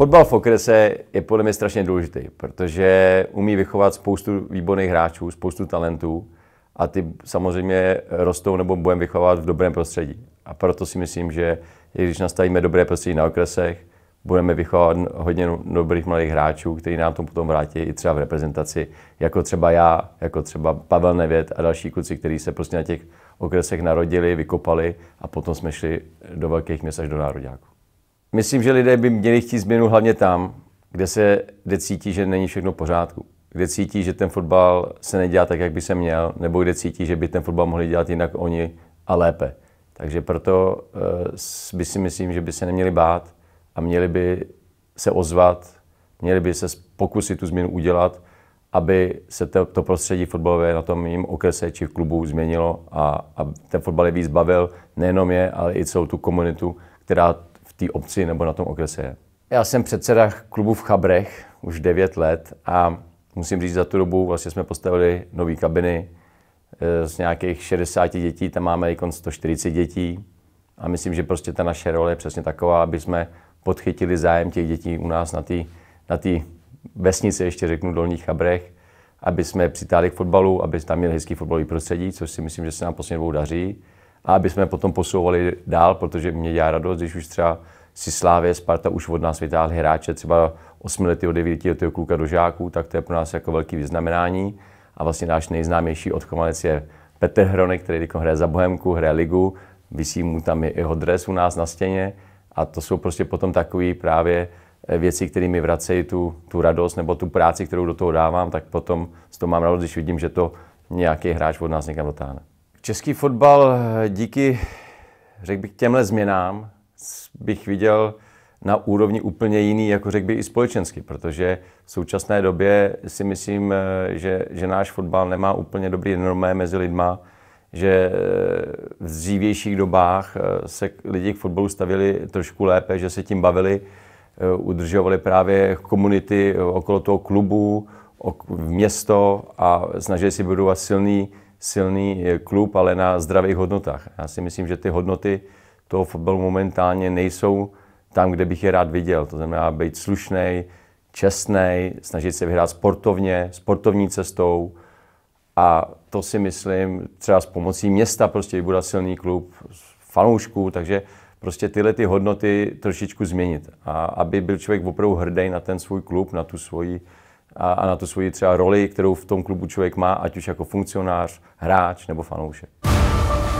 Fotbal v okrese je podle mě strašně důležitý, protože umí vychovat spoustu výborných hráčů, spoustu talentů a ty samozřejmě rostou nebo budeme vychovávat v dobrém prostředí. A proto si myslím, že když nastavíme dobré prostředí na okresech, budeme vychovávat hodně dobrých mladých hráčů, kteří nám to potom vrátí i třeba v reprezentaci, jako třeba já, jako třeba Pavel Nevěd a další kluci, kteří se prostě na těch okresech narodili, vykopali a potom jsme šli do velkých měst až do národňáků. Myslím, že lidé by měli chtít změnu hlavně tam, kde se kde cítí, že není všechno v pořádku. Kde cítí, že ten fotbal se nedělá tak, jak by se měl, nebo kde cítí, že by ten fotbal mohli dělat jinak oni a lépe. Takže proto uh, by si myslím, že by se neměli bát a měli by se ozvat, měli by se pokusit tu změnu udělat, aby se to, to prostředí fotbalové na tom jim okrese či v klubu změnilo a, a ten fotbal je víc bavil nejenom je, ale i celou tu komunitu, která té obci nebo na tom okrese je. Já jsem předseda klubu v Chabrech už 9 let a musím říct, za tu dobu vlastně jsme postavili nové kabiny eh, z nějakých 60 dětí, tam máme i konc 140 dětí a myslím, že prostě ta naše role je přesně taková, aby jsme podchytili zájem těch dětí u nás na té na vesnice, ještě řeknu, Dolních Chabrech, aby jsme přitáli k fotbalu, aby tam měli hezký fotbalový prostředí, což si myslím, že se nám poslední dobou daří a aby jsme potom posouvali dál, protože mě dělá radost, když už třeba si Slávě, Sparta už od nás vytáhli hráče, třeba 8 lety od 9 lety kluka do žáků, tak to je pro nás jako velký vyznamenání. A vlastně náš nejznámější odchovanec je Petr Hronek, který hraje za Bohemku, hraje ligu, vysí mu tam jeho dres u nás na stěně. A to jsou prostě potom takové právě eh, věci, které mi vracejí tu, tu radost nebo tu práci, kterou do toho dávám, tak potom z toho mám radost, když vidím, že to nějaký hráč od nás někam dotáhne. Český fotbal díky, řekl bych, těmhle změnám bych viděl na úrovni úplně jiný, jako řekl bych i společensky, protože v současné době si myslím, že, že náš fotbal nemá úplně dobrý normé mezi lidma, že eh, v dřívějších dobách eh, se lidi k fotbalu stavili trošku lépe, že se tím bavili, eh, udržovali právě komunity okolo toho klubu, v město a snažili si budovat silný silný eh, klub, ale na zdravých hodnotách. Já si myslím, že ty hodnoty toho fotbalu momentálně nejsou tam, kde bych je rád viděl. To znamená být slušný, čestný, snažit se vyhrát sportovně, sportovní cestou. A to si myslím, třeba s pomocí města prostě vybudat silný klub, fanoušků, takže prostě tyhle ty hodnoty trošičku změnit. A aby byl člověk opravdu hrdý na ten svůj klub, na tu svoji a, a na tu svoji třeba roli, kterou v tom klubu člověk má, ať už jako funkcionář, hráč nebo fanoušek.